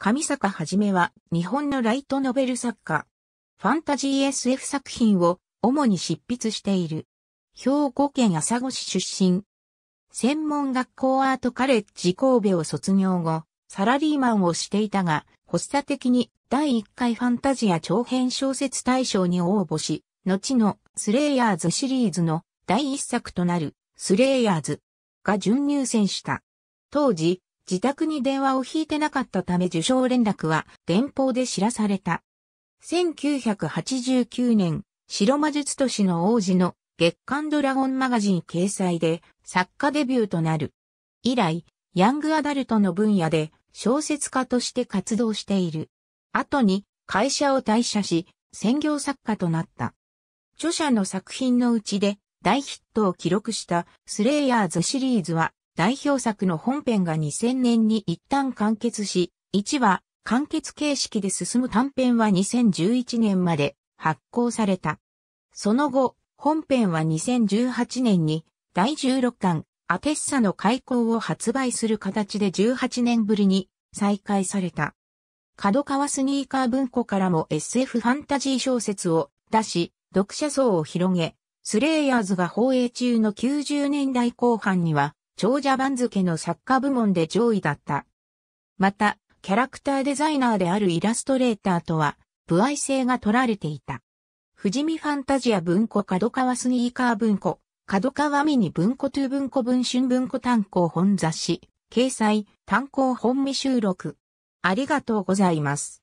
上坂はじめは日本のライトノベル作家。ファンタジー SF 作品を主に執筆している。兵庫県朝来市出身。専門学校アートカレッジ神戸を卒業後、サラリーマンをしていたが、発作的に第1回ファンタジア長編小説大賞に応募し、後のスレイヤーズシリーズの第1作となるスレイヤーズが準入選した。当時、自宅に電話を引いてなかったため受賞連絡は電報で知らされた。1989年、白魔術都市の王子の月刊ドラゴンマガジン掲載で作家デビューとなる。以来、ヤングアダルトの分野で小説家として活動している。後に会社を退社し、専業作家となった。著者の作品のうちで大ヒットを記録したスレイヤーズシリーズは代表作の本編が2000年に一旦完結し、1話完結形式で進む短編は2011年まで発行された。その後、本編は2018年に第16巻アテッサの開口を発売する形で18年ぶりに再開された。角川スニーカー文庫からも SF ファンタジー小説を出し、読者層を広げ、スレイヤーズが放映中の90年代後半には、長者番付の作家部門で上位だった。また、キャラクターデザイナーであるイラストレーターとは、歩合性が取られていた。富士見ファンタジア文庫角川スニーカー文庫、角川ミニ文庫トゥ文庫文春文庫単行本雑誌、掲載、単行本未収録。ありがとうございます。